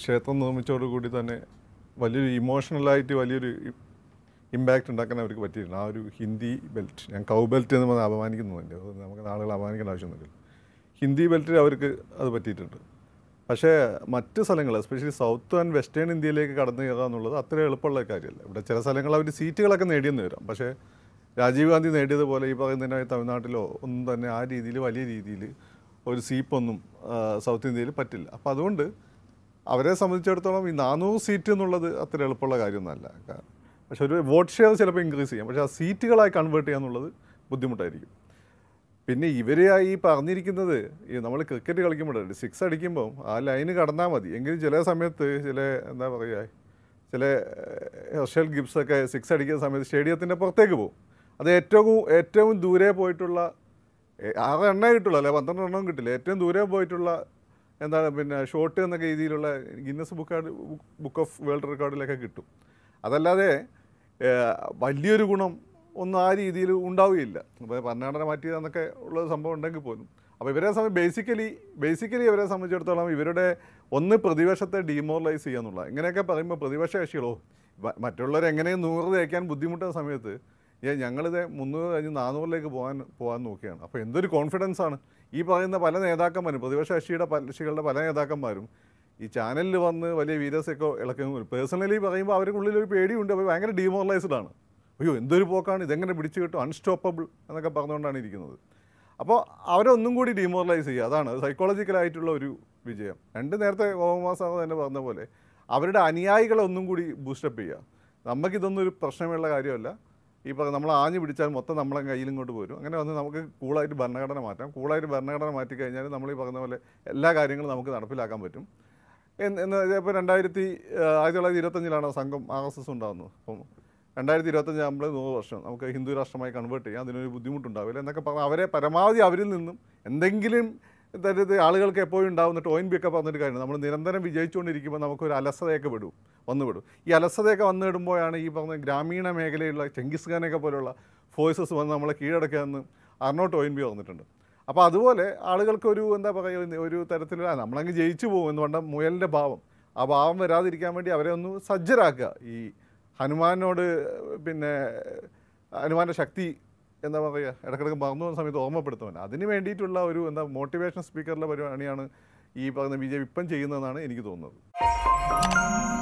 ക്ഷേത്രം നിർമ്മിച്ചതോടുകൂടി തന്നെ വലിയൊരു ഇമോഷണലായിട്ട് വലിയൊരു ഇമ്പാക്റ്റ് ഉണ്ടാക്കാൻ അവർക്ക് പറ്റിയിട്ടുണ്ട് ആ ഒരു ഹിന്ദി ബെൽറ്റ് ഞാൻ കൗ ബെൽറ്റ് എന്ന് പറഞ്ഞാൽ അപമാനിക്കുന്നുണ്ട് നമുക്ക് ആളുകൾ അപമാനിക്കേണ്ട ആവശ്യമൊന്നുമില്ല ഹിന്ദി ബെൽറ്റിൽ അവർക്ക് അത് പറ്റിയിട്ടുണ്ട് പക്ഷേ മറ്റ് സ്ഥലങ്ങൾ എസ്പെഷ്യലി സൗത്ത് ആൻഡ് വെസ്റ്റേൺ ഇന്ത്യയിലേക്ക് കടന്നു കയറുക എന്നുള്ളത് അത്ര എളുപ്പമുള്ള കാര്യമല്ല ഇവിടെ ചില സ്ഥലങ്ങൾ അവർ സീറ്റുകളൊക്കെ നേടിയെന്ന് വരാം പക്ഷേ രാജീവ് ഗാന്ധി നേടിയതുപോലെ ഈ പറയുന്നതിനായി തമിഴ്നാട്ടിലോ ഒന്നും തന്നെ ആ രീതിയിൽ വലിയ രീതിയിൽ ഒരു സീപ്പൊന്നും സൗത്ത് ഇന്ത്യയിൽ പറ്റില്ല അപ്പോൾ അതുകൊണ്ട് അവരെ സംബന്ധിച്ചിടത്തോളം ഈ നാനൂറ് സീറ്റ് എന്നുള്ളത് അത്ര എളുപ്പമുള്ള കാര്യമൊന്നുമല്ല കാരണം പക്ഷെ ഒരു വോട്ട് ഷെയർ ചിലപ്പോൾ ഇൻക്രീസ് ചെയ്യാം പക്ഷേ ആ സീറ്റുകളായി കൺവേർട്ട് ചെയ്യാന്നുള്ളത് ബുദ്ധിമുട്ടായിരിക്കും പിന്നെ ഇവരെ ഈ പറഞ്ഞിരിക്കുന്നത് ഈ നമ്മൾ ക്രിക്കറ്റ് കളിക്കുമ്പോൾ സിക്സ് അടിക്കുമ്പോൾ ആ ലൈന് കടന്നാൽ മതി എങ്കിലും ചില സമയത്ത് ചില എന്താ പറയുക ചില ഹെർഷൽ ഗിഫ്റ്റ്സൊക്കെ സിക്സ് അടിക്കുന്ന സമയത്ത് സ്റ്റേഡിയത്തിൻ്റെ പുറത്തേക്ക് പോകും അത് ഏറ്റവും ഏറ്റവും ദൂരെ പോയിട്ടുള്ള ആറ് എണ്ണേ കിട്ടുള്ളൂ അല്ലെ പന്ത്രണ്ട് എണ്ണവും കിട്ടില്ല ഏറ്റവും ദൂരെ പോയിട്ടുള്ള എന്താണ് പിന്നെ ഷോർട്ട് എന്ന രീതിയിലുള്ള Guinness book book of world റെക്കോർഡിലൊക്കെ കിട്ടും അതല്ലാതെ വലിയൊരു ഗുണം ഒന്നും ആ രീതിയിൽ ഉണ്ടാവുകയില്ല അപ്പോൾ ഭരണഘടന എന്നൊക്കെ ഉള്ള സംഭവം ഉണ്ടെങ്കിൽ പോലും അപ്പോൾ ഇവരെ സംബന്ധിച്ച് ബേസിക്കലി ബേസിക്കലി ഇവരെ സംബന്ധിച്ചിടത്തോളം ഇവരുടെ ഒന്ന് പ്രതിപക്ഷത്തെ ഡിമോറലൈസ് ചെയ്യുക എന്നുള്ളത് ഇങ്ങനെയൊക്കെ പറയുമ്പോൾ പ്രതിപക്ഷ കക്ഷികളോ മറ്റുള്ളവർ എങ്ങനെയും നൂറ് തേക്കാൻ ബുദ്ധിമുട്ടുന്ന സമയത്ത് ഞങ്ങളിത് മുന്നൂറ് കഴിഞ്ഞ് നാനൂറിലേക്ക് പോകാൻ പോകാൻ നോക്കുകയാണ് അപ്പോൾ എന്തൊരു കോൺഫിഡൻസ് ആണ് ഈ പറയുന്ന പല നേതാക്കന്മാരും പ്രതിപക്ഷ കക്ഷിയുടെ കക്ഷികളുടെ പല നേതാക്കന്മാരും ഈ ചാനലിൽ വന്ന് വലിയ വീരസൊക്കെ ഇളക്കുന്നു പേഴ്സണലി പറയുമ്പോൾ ഉള്ളിൽ ഒരു പേടിയുണ്ട് അപ്പോൾ ഭയങ്കര ഡീമോറലൈസ്ഡ് ആണ് അയ്യോ എന്തൊരു പോക്കാണ് ഇതെങ്ങനെ പിടിച്ചു കിട്ടും അൺസ്റ്റോപ്പബിൾ എന്നൊക്കെ പറഞ്ഞുകൊണ്ടാണ് ഇരിക്കുന്നത് അപ്പോൾ അവരൊന്നും കൂടി ഡീമോറലൈസ് ചെയ്യുക അതാണ് സൈക്കോളജിക്കലായിട്ടുള്ള ഒരു വിജയം രണ്ട് നേരത്തെ ഗോപകുമാർ തന്നെ പറഞ്ഞ പോലെ അവരുടെ അനുയായികളെ ഒന്നും കൂടി ബൂസ്റ്റപ്പ് ചെയ്യുക നമുക്കിതൊന്നും ഒരു പ്രശ്നമുള്ള കാര്യമല്ല ഈ പറഞ്ഞ നമ്മൾ ആഞ്ഞു പിടിച്ചാൽ മൊത്തം നമ്മളെ കയ്യിലും ഇങ്ങോട്ട് പോരും അങ്ങനെ വന്ന് നമുക്ക് കൂളായിട്ട് ഭരണഘടന മാറ്റാം കൂളായിട്ട് ഭരണഘടന മാറ്റി കഴിഞ്ഞാൽ നമ്മൾ ഈ പറഞ്ഞ പോലെ എല്ലാ കാര്യങ്ങളും നമുക്ക് നടപ്പിലാക്കാൻ പറ്റും എന്ന് ഇപ്പോൾ രണ്ടായിരത്തി ആയിരത്തി തൊള്ളായിരത്തി ഇരുപത്തഞ്ചിലാണ് സംഘം ആർ എസ് എസ് ഉണ്ടാകുന്നത് അപ്പം രണ്ടായിരത്തി ഇരുപത്തഞ്ച് നമ്മൾ നൂറ് വർഷം നമുക്ക് ഹിന്ദു രാഷ്ട്രമായി കൺവേർട്ട് ചെയ്യാം അതിനൊരു ബുദ്ധിമുട്ടുണ്ടാവില്ല എന്നൊക്കെ പറഞ്ഞാൽ അവരെ പരമാവധി അവരിൽ നിന്നും എന്തെങ്കിലും അതായത് ആളുകൾക്ക് എപ്പോഴും ഉണ്ടാവുന്ന ടോയിൻ ബി ഒക്കെ പറഞ്ഞൊരു കാര്യം നമ്മൾ നിരന്തരം വിജയിച്ചുകൊണ്ടിരിക്കുമ്പോൾ നമുക്കൊരു അലസതയൊക്കെ വിടും വിടും ഈ അലസതയൊക്കെ വന്നു വിടുമ്പോഴാണ് ഈ പറഞ്ഞ ഗ്രാമീണ മേഖലയിലുള്ള ചെങ്കിസ് ഖാനൊക്കെ പോലുള്ള ഫോഴ്സസ് വന്ന് നമ്മളെ കീഴടക്കാമെന്ന് അർണോ ടോയിൻ ബി വന്നിട്ടുണ്ട് അപ്പോൾ അതുപോലെ ആളുകൾക്കൊരു എന്താ പറയുക ഒരു തരത്തിലുള്ള നമ്മളങ്ങ് ജയിച്ചു പോകും എന്ന് പറഞ്ഞാൽ മുയലിൻ്റെ ഭാവം ആ ഭാവം വരാതിരിക്കാൻ വേണ്ടി അവരെ ഒന്ന് സജ്ജരാക്കുക ഈ ഹനുമാനോട് പിന്നെ ഹനുമാൻ്റെ ശക്തി എന്താ പറയുക ഇടക്കിടക്ക് മറന്നു പോകുന്ന സമയത്ത് ഓർമ്മപ്പെടുത്തുവാൻ അതിന് വേണ്ടിയിട്ടുള്ള ഒരു എന്താ മോട്ടിവേഷൻ സ്പീക്കറിലെ പരിപാടിയാണ് ഈ പറയുന്ന ബി ജെ പി ഇപ്പം ചെയ്യുന്നതെന്നാണ് എനിക്ക് തോന്നുന്നത്